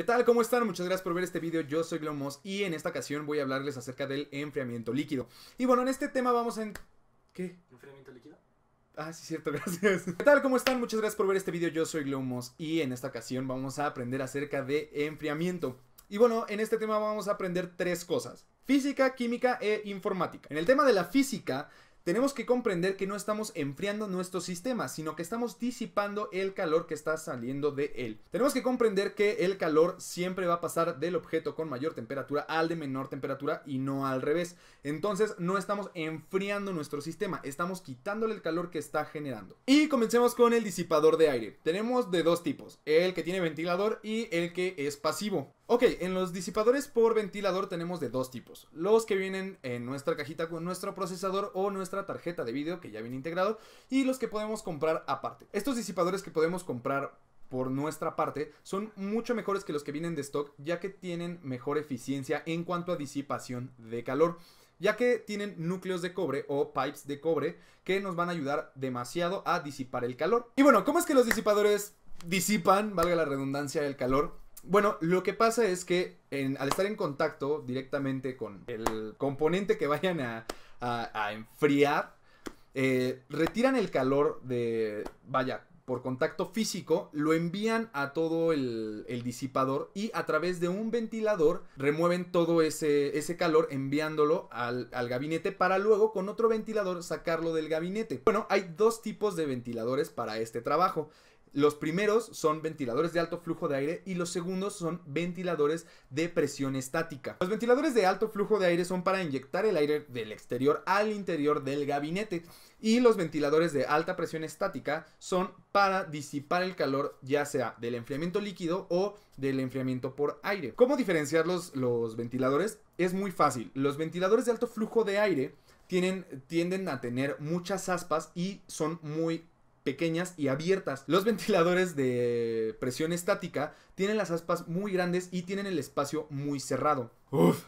¿Qué tal? ¿Cómo están? Muchas gracias por ver este video, yo soy Glomos y en esta ocasión voy a hablarles acerca del enfriamiento líquido. Y bueno, en este tema vamos en... ¿Qué? ¿Enfriamiento líquido? Ah, sí, cierto, gracias. ¿Qué tal? ¿Cómo están? Muchas gracias por ver este video, yo soy Glomos y en esta ocasión vamos a aprender acerca de enfriamiento. Y bueno, en este tema vamos a aprender tres cosas. Física, química e informática. En el tema de la física, tenemos que comprender que no estamos enfriando nuestro sistema, sino que estamos disipando el calor que está saliendo de él. Tenemos que comprender que el calor siempre va a pasar del objeto con mayor temperatura al de menor temperatura y no al revés. Entonces no estamos enfriando nuestro sistema, estamos quitándole el calor que está generando. Y comencemos con el disipador de aire. Tenemos de dos tipos, el que tiene ventilador y el que es pasivo. Ok, en los disipadores por ventilador tenemos de dos tipos. Los que vienen en nuestra cajita con nuestro procesador o nuestra tarjeta de vídeo que ya viene integrado y los que podemos comprar aparte. Estos disipadores que podemos comprar por nuestra parte son mucho mejores que los que vienen de stock ya que tienen mejor eficiencia en cuanto a disipación de calor ya que tienen núcleos de cobre o pipes de cobre que nos van a ayudar demasiado a disipar el calor. Y bueno, ¿cómo es que los disipadores disipan, valga la redundancia, el calor? Bueno, lo que pasa es que al estar en contacto directamente con el componente que vayan a, enfriar, eh, retiran el calor de, vaya, por contacto físico, lo envían a todo el, disipador y a través de un ventilador remueven todo ese, calor enviándolo al, al, gabinete para luego con otro ventilador sacarlo del gabinete. Bueno, hay dos tipos de ventiladores para este trabajo. Los primeros son ventiladores de alto flujo de aire y los segundos son ventiladores de presión estática. Los ventiladores de alto flujo de aire son para inyectar el aire del exterior al interior del gabinete y los ventiladores de alta presión estática son para disipar el calor ya sea del enfriamiento líquido o del enfriamiento por aire. ¿Cómo diferenciar los, ventiladores? Es muy fácil. Los ventiladores de alto flujo de aire tienen, tienden a tener muchas aspas y son muy pequeñas y abiertas. Los ventiladores de presión estática tienen las aspas muy grandes y tienen el espacio muy cerrado. Uf.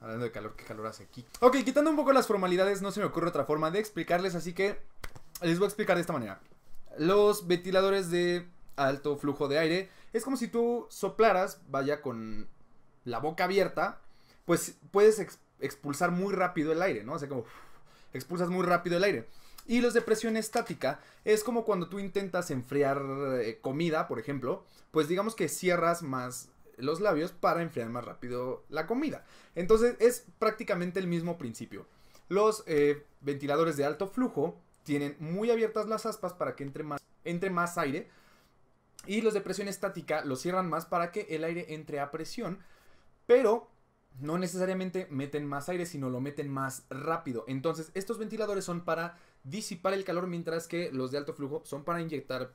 Hablando de calor, qué calor hace aquí. Ok, quitando un poco las formalidades, no se me ocurre otra forma de explicarles, así que les voy a explicar de esta manera. Los ventiladores de alto flujo de aire es como si tú soplaras, vaya con la boca abierta, pues puedes expulsar muy rápido el aire, ¿no? O sea, como expulsas muy rápido el aire. Y los de presión estática es como cuando tú intentas enfriar eh, comida, por ejemplo, pues digamos que cierras más los labios para enfriar más rápido la comida. Entonces es prácticamente el mismo principio. Los eh, ventiladores de alto flujo tienen muy abiertas las aspas para que entre más, entre más aire. Y los de presión estática los cierran más para que el aire entre a presión. Pero no necesariamente meten más aire, sino lo meten más rápido. Entonces, estos ventiladores son para disipar el calor, mientras que los de alto flujo son para inyectar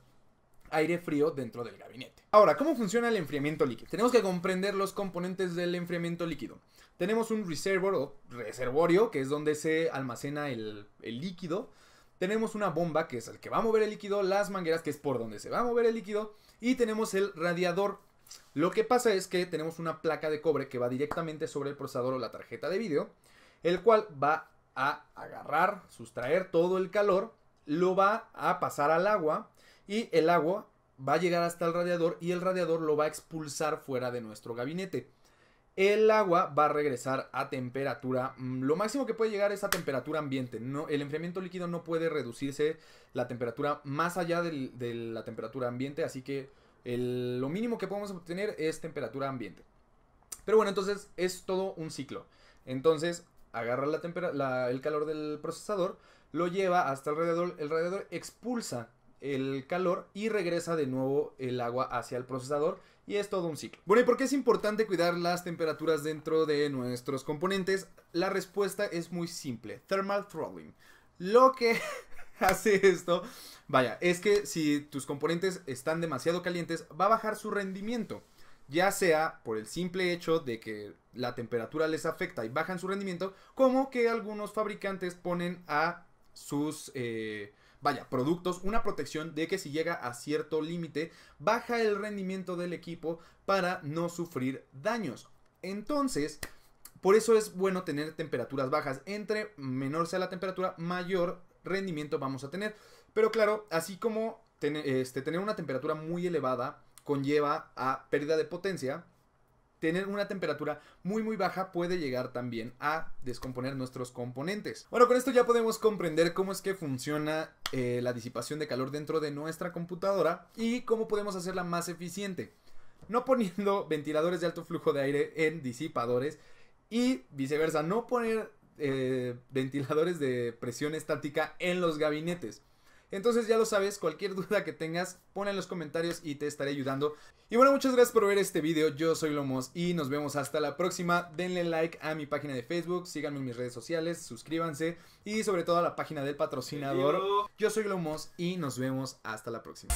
aire frío dentro del gabinete. Ahora, ¿cómo funciona el enfriamiento líquido? Tenemos que comprender los componentes del enfriamiento líquido. Tenemos un o reservorio, que es donde se almacena el, el líquido. Tenemos una bomba, que es el que va a mover el líquido, las mangueras, que es por donde se va a mover el líquido. Y tenemos el radiador, lo que pasa es que tenemos una placa de cobre que va directamente sobre el procesador o la tarjeta de vídeo, el cual va a agarrar, sustraer todo el calor, lo va a pasar al agua y el agua va a llegar hasta el radiador y el radiador lo va a expulsar fuera de nuestro gabinete. El agua va a regresar a temperatura, mm, lo máximo que puede llegar es a temperatura ambiente. No, el enfriamiento líquido no puede reducirse la temperatura más allá de la temperatura ambiente, así que lo mínimo que podemos obtener es temperatura ambiente. Pero bueno, entonces es todo un ciclo. Entonces agarra la el calor del procesador, lo lleva hasta el radiador, el radiador expulsa el calor y regresa de nuevo el agua hacia el procesador y es todo un ciclo. Bueno, ¿y por qué es importante cuidar las temperaturas dentro de nuestros componentes? La respuesta es muy simple, thermal throttling. Lo que hace esto, vaya, es que si tus componentes están demasiado calientes, va a bajar su rendimiento. Ya sea por el simple hecho de que la temperatura les afecta y bajan su rendimiento, como que algunos fabricantes ponen a sus... Eh, vaya, productos, una protección de que si llega a cierto límite, baja el rendimiento del equipo para no sufrir daños. Entonces, por eso es bueno tener temperaturas bajas. Entre menor sea la temperatura, mayor rendimiento vamos a tener. Pero claro, así como este, tener una temperatura muy elevada conlleva a pérdida de potencia, tener una temperatura muy muy baja puede llegar también a descomponer nuestros componentes. Bueno, con esto ya podemos comprender cómo es que funciona eh, la disipación de calor dentro de nuestra computadora y cómo podemos hacerla más eficiente. No poniendo ventiladores de alto flujo de aire en disipadores y viceversa, no poner eh, ventiladores de presión estática en los gabinetes. Entonces ya lo sabes, cualquier duda que tengas, pon en los comentarios y te estaré ayudando. Y bueno, muchas gracias por ver este video, yo soy Lomos y nos vemos hasta la próxima. Denle like a mi página de Facebook, síganme en mis redes sociales, suscríbanse y sobre todo a la página del patrocinador. Yo soy Lomos y nos vemos hasta la próxima.